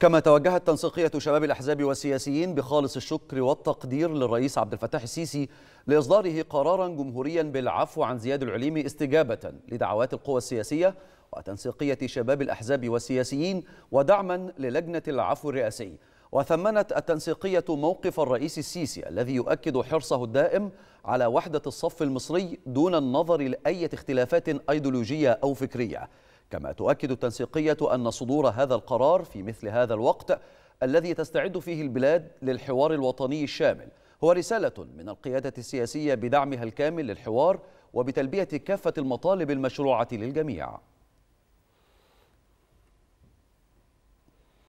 كما توجهت تنسيقية شباب الأحزاب والسياسيين بخالص الشكر والتقدير للرئيس عبد الفتاح السيسي لإصداره قرارا جمهوريا بالعفو عن زياد العليمي استجابة لدعوات القوى السياسية وتنسيقية شباب الأحزاب والسياسيين ودعما للجنة العفو الرئاسي وثمنت التنسيقية موقف الرئيس السيسي الذي يؤكد حرصه الدائم على وحدة الصف المصري دون النظر لأي اختلافات أيديولوجية أو فكرية كما تؤكد التنسيقية أن صدور هذا القرار في مثل هذا الوقت الذي تستعد فيه البلاد للحوار الوطني الشامل هو رسالة من القيادة السياسية بدعمها الكامل للحوار وبتلبية كافة المطالب المشروعة للجميع